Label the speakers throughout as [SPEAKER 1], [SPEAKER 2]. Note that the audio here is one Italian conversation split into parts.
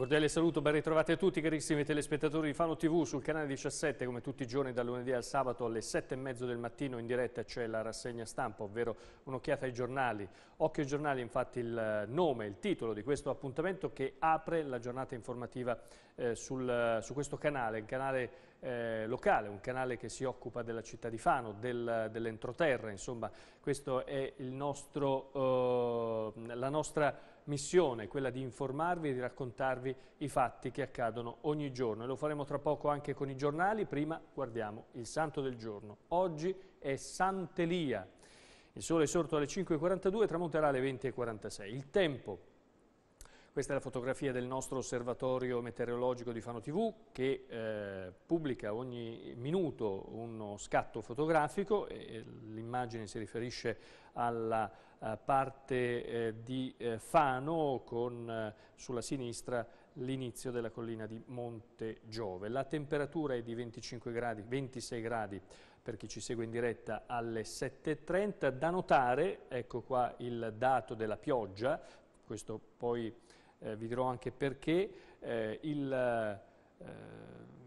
[SPEAKER 1] cordiale saluto, ben ritrovati a tutti carissimi telespettatori di Fano TV sul canale 17 come tutti i giorni dal lunedì al sabato alle 7 e mezzo del mattino in diretta c'è la rassegna stampa ovvero un'occhiata ai giornali. Occhio ai giornali infatti il nome, il titolo di questo appuntamento che apre la giornata informativa eh, sul, su questo canale, il canale eh, locale, un canale che si occupa della città di Fano, del, dell'entroterra, insomma questo è nostro, eh, la nostra missione, quella di informarvi e di raccontarvi i fatti che accadono ogni giorno. E lo faremo tra poco anche con i giornali, prima guardiamo il santo del giorno. Oggi è Sant'Elia. Il sole è sorto alle 5.42 tramonterà alle 20.46. Il tempo. Questa è la fotografia del nostro osservatorio meteorologico di Fano TV che eh, pubblica ogni minuto uno scatto fotografico, l'immagine si riferisce alla eh, parte eh, di eh, Fano con sulla sinistra l'inizio della collina di Monte Giove. La temperatura è di 25 gradi, 26 gradi per chi ci segue in diretta alle 7.30. Da notare, ecco qua il dato della pioggia, questo poi eh, vi dirò anche perché, eh, il... Eh,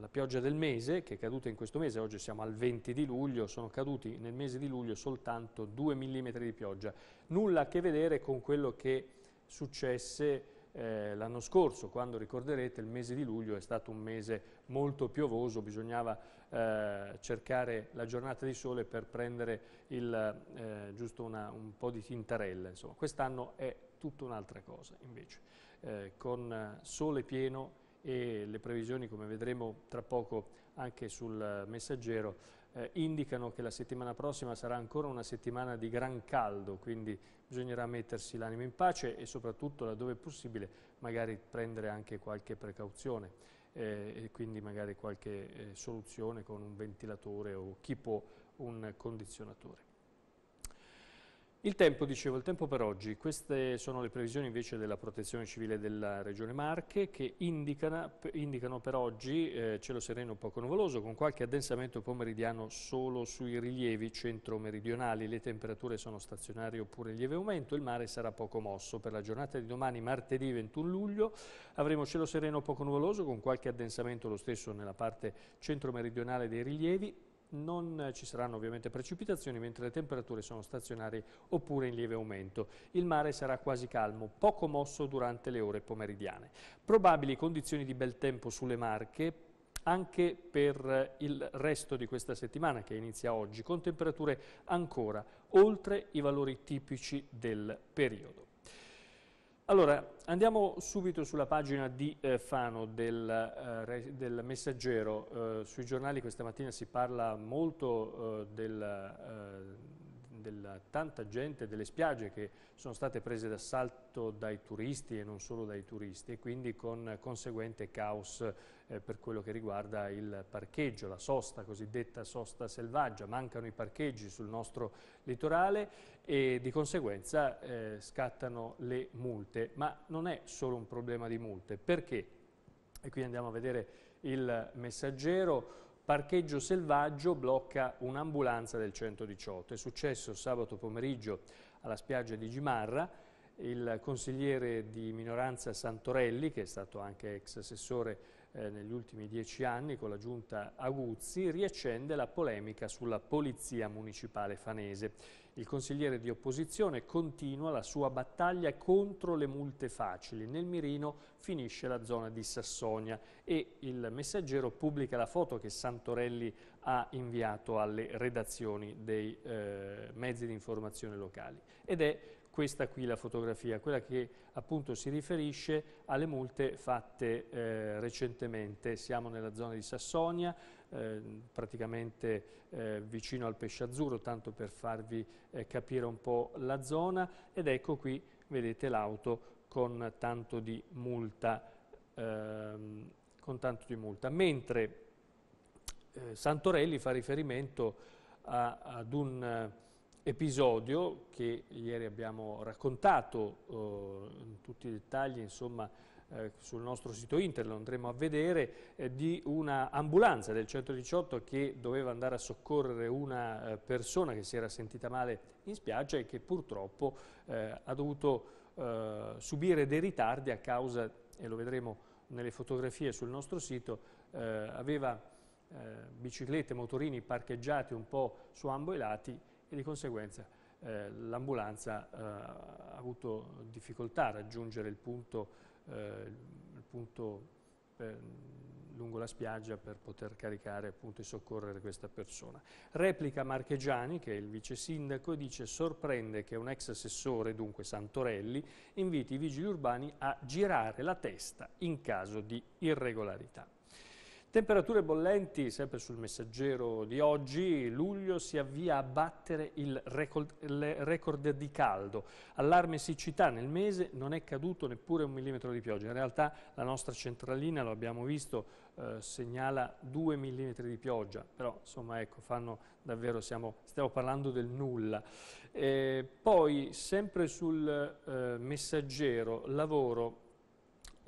[SPEAKER 1] la pioggia del mese, che è caduta in questo mese, oggi siamo al 20 di luglio, sono caduti nel mese di luglio soltanto 2 mm di pioggia. Nulla a che vedere con quello che successe eh, l'anno scorso, quando ricorderete il mese di luglio è stato un mese molto piovoso, bisognava eh, cercare la giornata di sole per prendere il, eh, giusto una, un po' di tintarella. Quest'anno è tutta un'altra cosa invece, eh, con eh, sole pieno e le previsioni, come vedremo tra poco anche sul messaggero, eh, indicano che la settimana prossima sarà ancora una settimana di gran caldo, quindi bisognerà mettersi l'animo in pace e soprattutto laddove è possibile magari prendere anche qualche precauzione eh, e quindi magari qualche eh, soluzione con un ventilatore o chi può un condizionatore. Il tempo, dicevo, il tempo per oggi. Queste sono le previsioni invece della protezione civile della Regione Marche che indicano, indicano per oggi eh, cielo sereno poco nuvoloso con qualche addensamento pomeridiano solo sui rilievi centro-meridionali. Le temperature sono stazionarie oppure lieve aumento, il mare sarà poco mosso. Per la giornata di domani, martedì 21 luglio, avremo cielo sereno poco nuvoloso con qualche addensamento lo stesso nella parte centro-meridionale dei rilievi non ci saranno ovviamente precipitazioni mentre le temperature sono stazionarie oppure in lieve aumento. Il mare sarà quasi calmo, poco mosso durante le ore pomeridiane. Probabili condizioni di bel tempo sulle Marche anche per il resto di questa settimana che inizia oggi con temperature ancora oltre i valori tipici del periodo. Allora, andiamo subito sulla pagina di eh, Fano del, eh, del Messaggero. Eh, sui giornali questa mattina si parla molto eh, del eh, della tanta gente, delle spiagge che sono state prese d'assalto dai turisti e non solo dai turisti e quindi con conseguente caos eh, per quello che riguarda il parcheggio, la sosta, cosiddetta sosta selvaggia, mancano i parcheggi sul nostro litorale e di conseguenza eh, scattano le multe, ma non è solo un problema di multe, perché? E qui andiamo a vedere il messaggero, parcheggio selvaggio blocca un'ambulanza del 118. È successo sabato pomeriggio alla spiaggia di Gimarra, il consigliere di minoranza Santorelli, che è stato anche ex assessore eh, negli ultimi dieci anni con la giunta Aguzzi, riaccende la polemica sulla polizia municipale fanese. Il consigliere di opposizione continua la sua battaglia contro le multe facili. Nel mirino finisce la zona di Sassonia e il messaggero pubblica la foto che Santorelli ha inviato alle redazioni dei eh, mezzi di informazione locali. Ed è questa qui la fotografia, quella che appunto si riferisce alle multe fatte eh, recentemente. Siamo nella zona di Sassonia, eh, praticamente eh, vicino al Pesce Azzurro, tanto per farvi eh, capire un po' la zona, ed ecco qui vedete l'auto con tanto di multa. Ehm, con tanto di multa. Mentre eh, Santorelli fa riferimento a, ad un episodio che ieri abbiamo raccontato eh, in tutti i dettagli, insomma, eh, sul nostro sito internet, lo andremo a vedere, eh, di una ambulanza del 118 che doveva andare a soccorrere una eh, persona che si era sentita male in spiaggia e che purtroppo eh, ha dovuto eh, subire dei ritardi a causa, e lo vedremo nelle fotografie sul nostro sito, eh, aveva biciclette, motorini parcheggiati un po' su ambo i lati e di conseguenza eh, l'ambulanza eh, ha avuto difficoltà a raggiungere il punto, eh, il punto per, eh, lungo la spiaggia per poter caricare appunto, e soccorrere questa persona. Replica Marchegiani, che è il vice sindaco, dice sorprende che un ex assessore, dunque Santorelli, inviti i vigili urbani a girare la testa in caso di irregolarità. Temperature bollenti, sempre sul messaggero di oggi, luglio si avvia a battere il record, il record, di caldo. Allarme siccità, nel mese non è caduto neppure un millimetro di pioggia. In realtà la nostra centralina, lo abbiamo visto, eh, segnala 2 millimetri di pioggia, però insomma ecco, fanno davvero, siamo, stiamo parlando del nulla. Eh, poi sempre sul eh, messaggero, lavoro,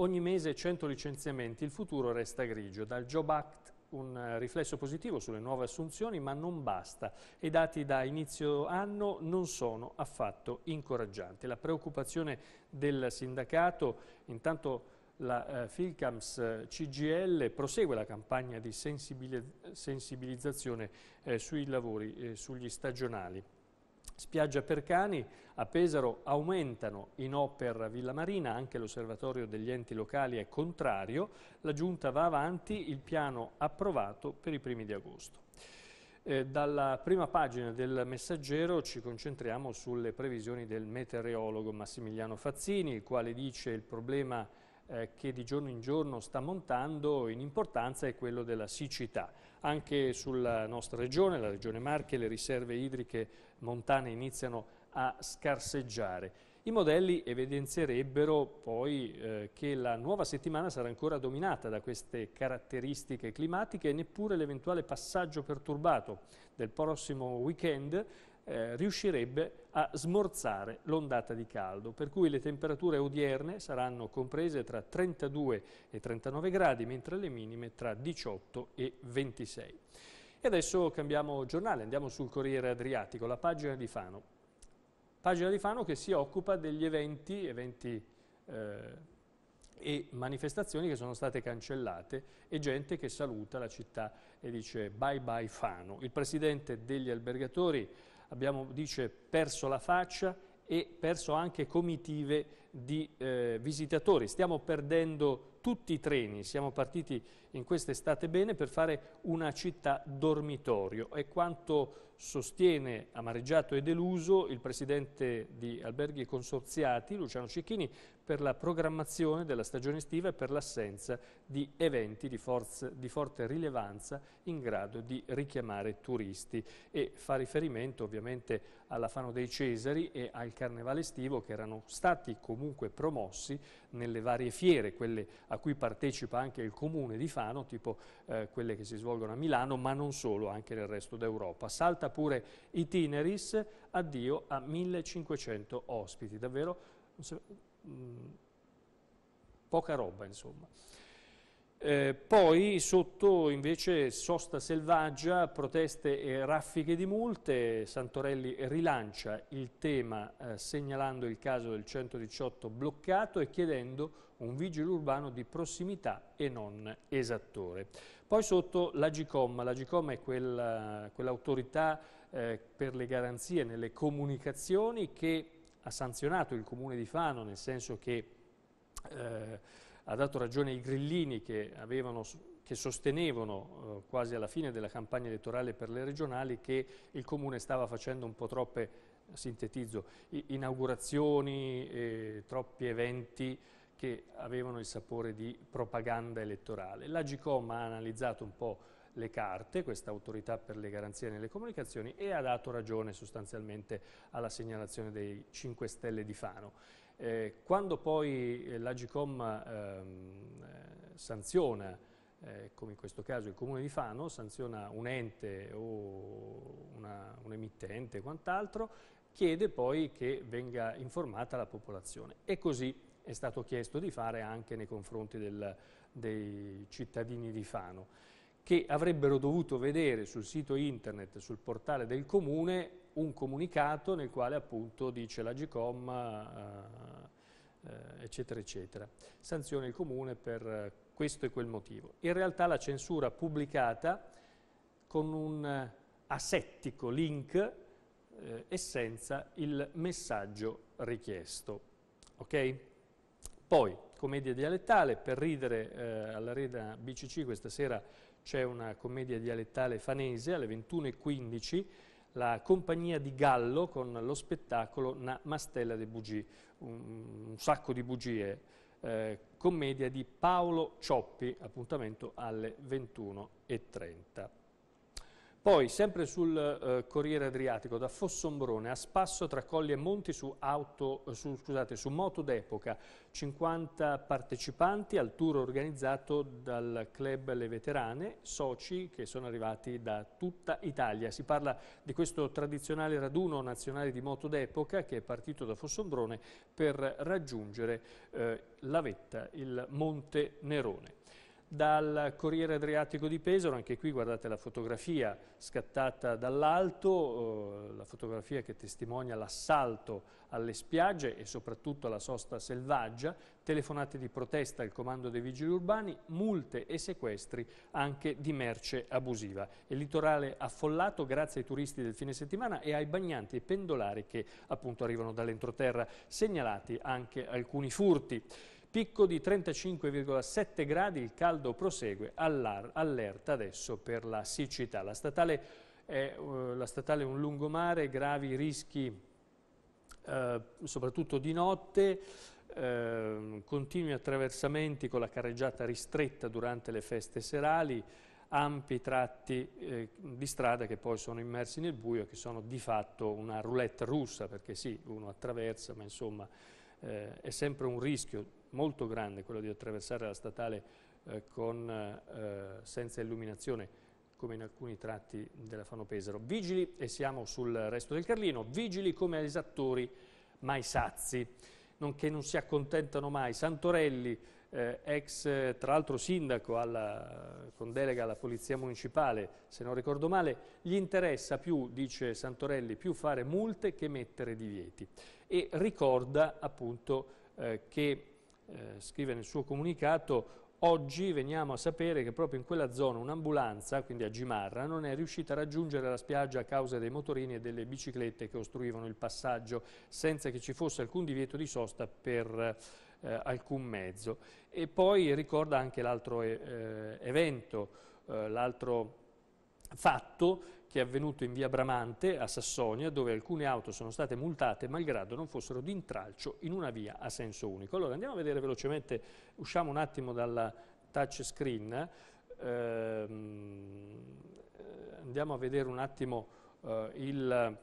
[SPEAKER 1] ogni mese 100 licenziamenti, il futuro resta grigio. Dal Job Act un eh, riflesso positivo sulle nuove assunzioni, ma non basta. I dati da inizio anno non sono affatto incoraggianti. La preoccupazione del sindacato, intanto la eh, Filcams eh, CGL prosegue la campagna di sensibilizzazione eh, sui lavori, eh, sugli stagionali. Spiaggia per cani, a Pesaro aumentano i no per Villa Marina, anche l'osservatorio degli enti locali è contrario, la Giunta va avanti, il piano approvato per i primi di agosto. Eh, dalla prima pagina del messaggero ci concentriamo sulle previsioni del meteorologo Massimiliano Fazzini, il quale dice il problema eh, che di giorno in giorno sta montando in importanza è quello della siccità anche sulla nostra regione, la regione Marche, le riserve idriche montane iniziano a scarseggiare. I modelli evidenzierebbero poi eh, che la nuova settimana sarà ancora dominata da queste caratteristiche climatiche e neppure l'eventuale passaggio perturbato del prossimo weekend eh, riuscirebbe a smorzare l'ondata di caldo, per cui le temperature odierne saranno comprese tra 32 e 39 gradi, mentre le minime tra 18 e 26. E adesso cambiamo giornale, andiamo sul Corriere Adriatico, la pagina di Fano. Pagina di Fano che si occupa degli eventi, eventi eh, e manifestazioni che sono state cancellate e gente che saluta la città e dice bye bye Fano. Il presidente degli albergatori abbiamo, dice, perso la faccia e perso anche comitive di eh, visitatori. Stiamo perdendo tutti i treni, siamo partiti in quest'estate bene per fare una città dormitorio. È quanto sostiene amareggiato e deluso il presidente di Alberghi Consorziati, Luciano Cicchini, per la programmazione della stagione estiva e per l'assenza di eventi di, forze, di, forte rilevanza in grado di richiamare turisti. E fa riferimento ovviamente alla Fano dei Cesari e al Carnevale estivo che erano stati comunque promossi nelle varie fiere, quelle a cui partecipa anche il Comune di Fano, Alfano, tipo eh, quelle che si svolgono a Milano, ma non solo, anche nel resto d'Europa. Salta pure Itineris, addio a 1500 ospiti, davvero so, mh, mm, poca roba insomma. Eh, poi sotto invece sosta selvaggia, proteste e raffiche di multe, Santorelli rilancia il tema eh, segnalando il caso del 118 bloccato e chiedendo un vigile urbano di prossimità e non esattore. Poi sotto l'Agicom, l'Agicom è quell'autorità quell eh, per le garanzie nelle comunicazioni che ha sanzionato il comune di Fano, nel senso che eh, ha dato ragione ai grillini che, avevano, che sostenevano eh, quasi alla fine della campagna elettorale per le regionali che il comune stava facendo un po' troppe, sintetizzo, inaugurazioni, eh, troppi eventi, che avevano il sapore di propaganda elettorale. La L'Agicom ha analizzato un po' le carte, questa autorità per le garanzie nelle comunicazioni, e ha dato ragione sostanzialmente alla segnalazione dei 5 Stelle di Fano. Eh, quando poi eh, l'Agicom ehm, eh, sanziona, eh, come in questo caso il Comune di Fano, sanziona un ente o una, un emittente e quant'altro, chiede poi che venga informata la popolazione. E così è stato chiesto di fare anche nei confronti del, dei cittadini di Fano, che avrebbero dovuto vedere sul sito internet, sul portale del comune, un comunicato nel quale appunto dice la l'Agicom, eh, eh, eccetera, eccetera. sanziona il comune per questo e quel motivo. In realtà la censura pubblicata con un asettico link eh, e senza il messaggio richiesto. Okay? Poi, commedia dialettale, per ridere eh, all'Arena BCC questa sera c'è una commedia dialettale fanese alle 21.15, la compagnia di Gallo con lo spettacolo Na Mastella de Bugie, un, un, sacco di bugie, eh, commedia di Paolo Cioppi, appuntamento alle 21.30. Poi, sempre sul eh, Corriere Adriatico, da Fossombrone a Spasso tra Colli e Monti su, auto, eh, su, scusate, su moto d'epoca, 50 partecipanti al tour organizzato dal Club Le Veterane, soci che sono arrivati da tutta Italia. Si parla di questo tradizionale raduno nazionale di moto d'epoca che è partito da Fossombrone per raggiungere eh, la vetta, il Monte Nerone dal Corriere Adriatico di Pesaro, anche qui guardate la fotografia scattata dall'alto, eh, la fotografia che testimonia l'assalto alle spiagge e soprattutto alla sosta selvaggia, telefonate di protesta al comando dei vigili urbani, multe e sequestri anche di merce abusiva. Il litorale affollato grazie ai turisti del fine settimana e ai bagnanti e pendolari che appunto arrivano dall'entroterra, segnalati anche alcuni furti. Picco di 35,7 gradi, il caldo prosegue, allerta adesso per la siccità. La statale è, uh, la statale è un lungomare, gravi rischi uh, soprattutto di notte, uh, continui attraversamenti con la carreggiata ristretta durante le feste serali, ampi tratti eh, di strada che poi sono immersi nel buio, che sono di fatto una roulette russa, perché sì, uno attraversa, ma insomma eh, è sempre un rischio molto grande, quello di attraversare la statale eh, con, eh, senza illuminazione, come in alcuni tratti della Fano Pesaro. Vigili, e siamo sul resto del Carlino, vigili come esattori mai sazi, non, che non si accontentano mai. Santorelli, eh, ex tra l'altro sindaco alla, con delega alla Polizia Municipale, se non ricordo male, gli interessa più, dice Santorelli, più fare multe che mettere divieti. E ricorda appunto eh, che eh, scrive nel suo comunicato Oggi veniamo a sapere che proprio in quella zona un'ambulanza, quindi a Gimarra, non è riuscita a raggiungere la spiaggia a causa dei motorini e delle biciclette che ostruivano il passaggio senza che ci fosse alcun divieto di sosta per eh, alcun mezzo. E poi ricorda anche l'altro eh, eh evento, eh, l'altro fatto che è avvenuto in via Bramante a Sassonia dove alcune auto sono state multate malgrado non fossero d'intralcio in una via a senso unico. Allora andiamo a vedere velocemente, usciamo un attimo dalla touchscreen, ehm, andiamo a vedere un attimo eh, il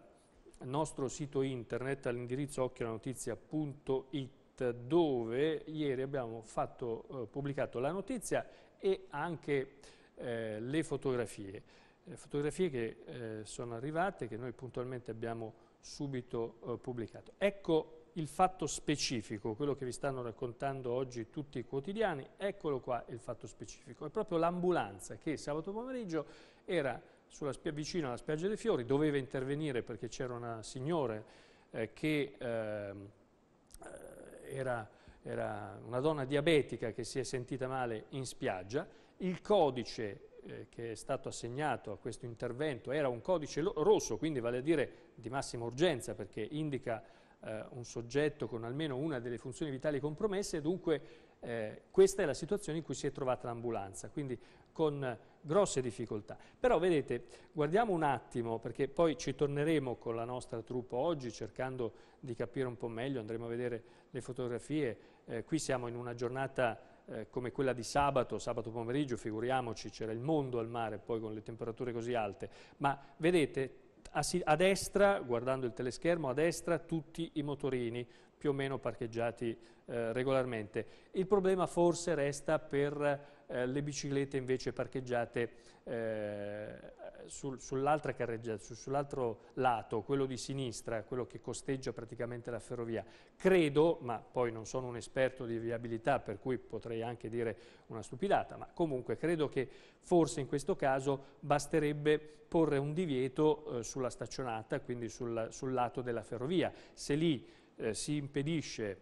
[SPEAKER 1] nostro sito internet all'indirizzo occhiolanotizia.it dove ieri abbiamo fatto, eh, pubblicato la notizia e anche eh, le fotografie. Eh, fotografie che eh, sono arrivate, che noi puntualmente abbiamo subito eh, pubblicato. Ecco il fatto specifico, quello che vi stanno raccontando oggi tutti i quotidiani, eccolo qua il fatto specifico, è proprio l'ambulanza che sabato pomeriggio era vicino alla spiaggia dei Fiori, doveva intervenire perché c'era una signora eh, che ehm, eh, era, era una donna diabetica che si è sentita male in spiaggia, il codice eh, che è stato assegnato a questo intervento era un codice rosso, quindi vale a dire di massima urgenza perché indica eh, un soggetto con almeno una delle funzioni vitali compromesse, dunque eh, questa è la situazione in cui si è trovata l'ambulanza, quindi con grosse difficoltà. Però vedete, guardiamo un attimo, perché poi ci torneremo con la nostra truppa oggi, cercando di capire un po' meglio, andremo a vedere le fotografie, eh, qui siamo in una giornata eh, come quella di sabato, sabato pomeriggio, figuriamoci, c'era il mondo al mare poi con le temperature così alte, ma vedete a, a destra, guardando il teleschermo, a destra tutti i motorini più o meno parcheggiati eh, regolarmente. Il problema forse resta per eh, le biciclette invece parcheggiate eh, sull'altra carreggiata, sull'altro lato, quello di sinistra, quello che costeggia praticamente la ferrovia. Credo, ma poi non sono un esperto di viabilità per cui potrei anche dire una stupidata, ma comunque credo che forse in questo caso basterebbe porre un divieto eh, sulla staccionata, quindi sul, sul lato della ferrovia. Se lì eh, si impedisce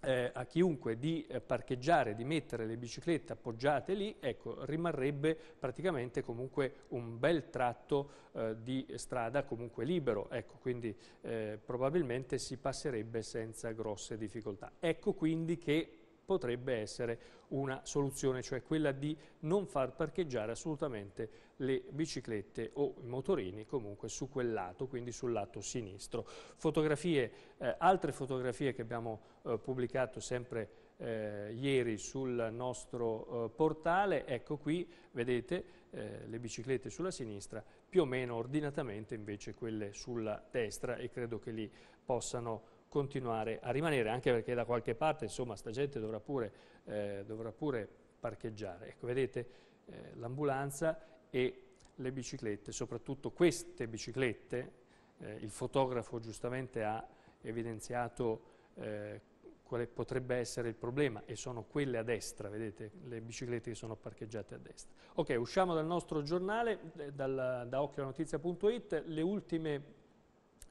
[SPEAKER 1] eh, a chiunque di eh, parcheggiare, di mettere le biciclette appoggiate lì, ecco, rimarrebbe praticamente comunque un bel tratto eh, di strada comunque libero, ecco, quindi eh, probabilmente si passerebbe senza grosse difficoltà. Ecco quindi che potrebbe essere una soluzione, cioè quella di non far parcheggiare assolutamente le biciclette o i motorini comunque su quel lato, quindi sul lato sinistro. Fotografie, eh, altre fotografie che abbiamo eh, pubblicato sempre eh, ieri sul nostro eh, portale, ecco qui vedete eh, le biciclette sulla sinistra, più o meno ordinatamente invece quelle sulla destra e credo che lì possano continuare a rimanere, anche perché da qualche parte, insomma, sta gente dovrà pure, eh, dovrà pure parcheggiare. Ecco, vedete eh, l'ambulanza e le biciclette, soprattutto queste biciclette, eh, il fotografo giustamente ha evidenziato eh, quale potrebbe essere il problema e sono quelle a destra, vedete le biciclette che sono parcheggiate a destra. Ok, usciamo dal nostro giornale, eh, dal, da occhionotizia.it, le ultime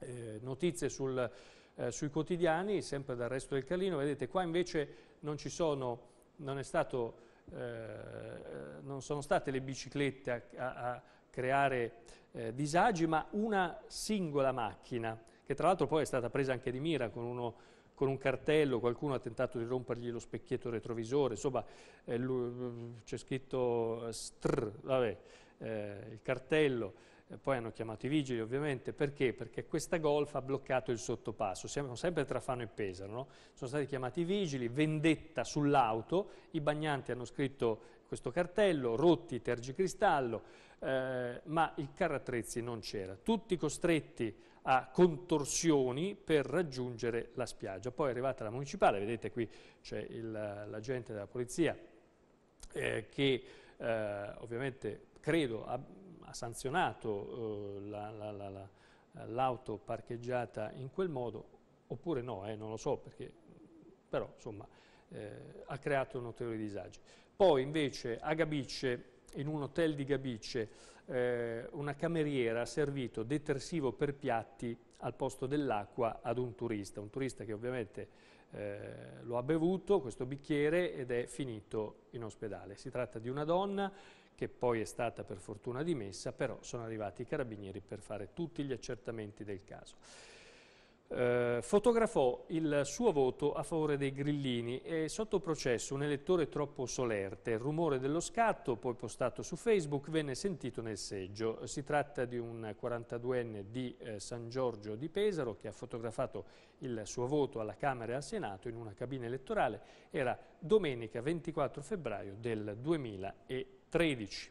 [SPEAKER 1] eh, notizie sul eh, sui quotidiani, sempre dal resto del Carlino, vedete qua invece non ci sono, non, è stato, eh, non sono state le biciclette a, a creare eh, disagi, ma una singola macchina, che tra l'altro poi è stata presa anche di mira con uno con un cartello, qualcuno ha tentato di rompergli lo specchietto retrovisore, insomma eh, c'è scritto eh, str, vabbè, eh, il cartello, eh, poi hanno chiamato i vigili ovviamente, perché? Perché questa golf ha bloccato il sottopasso, siamo sempre tra Fano e Pesaro, no? sono stati chiamati i vigili, vendetta sull'auto, i bagnanti hanno scritto questo cartello, rotti, tergicristallo, eh, ma il carrattrezzi non c'era, tutti costretti a contorsioni per raggiungere la spiaggia, poi è arrivata la municipale, vedete qui c'è l'agente della polizia eh, che eh, ovviamente credo sanzionato eh, l'auto la, la, la, parcheggiata in quel modo, oppure no, eh, non lo so, perché, però insomma eh, ha creato notevoli disagi. Poi invece a Gabicce in un hotel di Gabicce eh, una cameriera ha servito detersivo per piatti al posto dell'acqua ad un turista, un turista che ovviamente eh, lo ha bevuto, questo bicchiere, ed è finito in ospedale. Si tratta di una donna che poi è stata per fortuna dimessa, però sono arrivati i carabinieri per fare tutti gli accertamenti del caso. Eh, fotografò il suo voto a favore dei grillini e sotto processo un elettore troppo solerte. Il rumore dello scatto, poi postato su Facebook, venne sentito nel seggio. Si tratta di un 42enne di eh, San Giorgio di Pesaro che ha fotografato il suo voto alla Camera e al Senato in una cabina elettorale. Era domenica 24 febbraio del 2013. 13.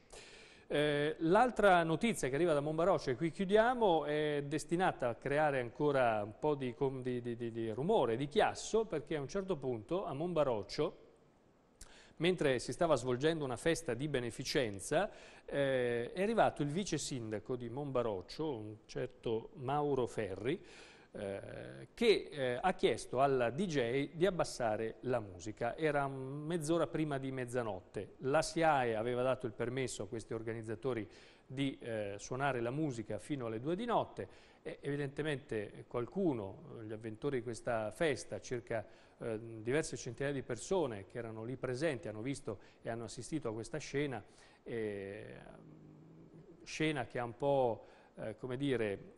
[SPEAKER 1] Eh, L'altra notizia che arriva da Monbaroccia e qui chiudiamo è destinata a creare ancora un po' di, di, di, di rumore, di chiasso, perché a un certo punto a Monbaroccio mentre si stava svolgendo una festa di beneficenza, eh, è arrivato il vice sindaco di Monbaroccio, un certo Mauro Ferri, eh, che eh, ha chiesto al DJ di abbassare la musica. Era mezz'ora prima di mezzanotte. La SIAE aveva dato il permesso a questi organizzatori di eh, suonare la musica fino alle due di notte e evidentemente qualcuno, gli avventori di questa festa, circa eh, diverse centinaia di persone che erano lì presenti, hanno visto e hanno assistito a questa scena, eh, scena che ha un po' come dire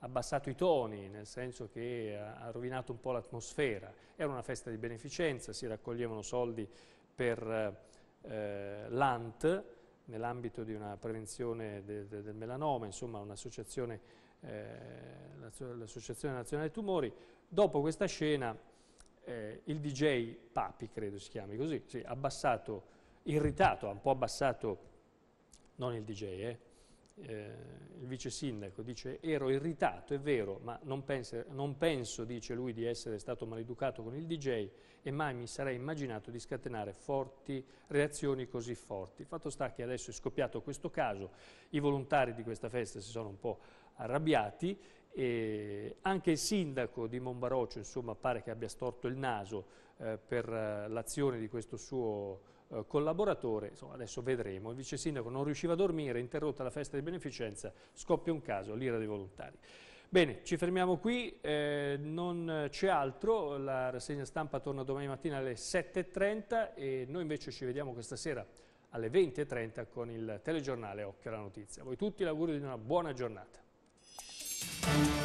[SPEAKER 1] abbassato i toni, nel senso che ha rovinato un po' l'atmosfera. Era una festa di beneficenza, si raccoglievano soldi per eh, l'ANT, nell'ambito di una prevenzione de, de, del melanoma, insomma un'associazione, eh, l'Associazione Nazionale Tumori. Dopo questa scena eh, il DJ Papi, credo si chiami così, sì, abbassato, irritato, ha un po' abbassato, non il DJ, eh, eh, il vice sindaco dice ero irritato, è vero, ma non, pense, non, penso, dice lui, di essere stato maleducato con il DJ e mai mi sarei immaginato di scatenare forti reazioni così forti. Fatto sta che adesso è scoppiato questo caso, i volontari di questa festa si sono un po' arrabbiati e anche il sindaco di Monbaroccio insomma, pare che abbia storto il naso eh, per eh, l'azione di questo suo eh, collaboratore, insomma adesso vedremo, il vice sindaco non riusciva a dormire, interrotta la festa di beneficenza, scoppia un caso, l'ira dei volontari. Bene, ci fermiamo qui, eh, non c'è altro, la rassegna stampa torna domani mattina alle 7.30 e noi invece ci vediamo questa sera alle 20.30 con il telegiornale Occhio alla Notizia. A voi tutti l'augurio di una buona giornata.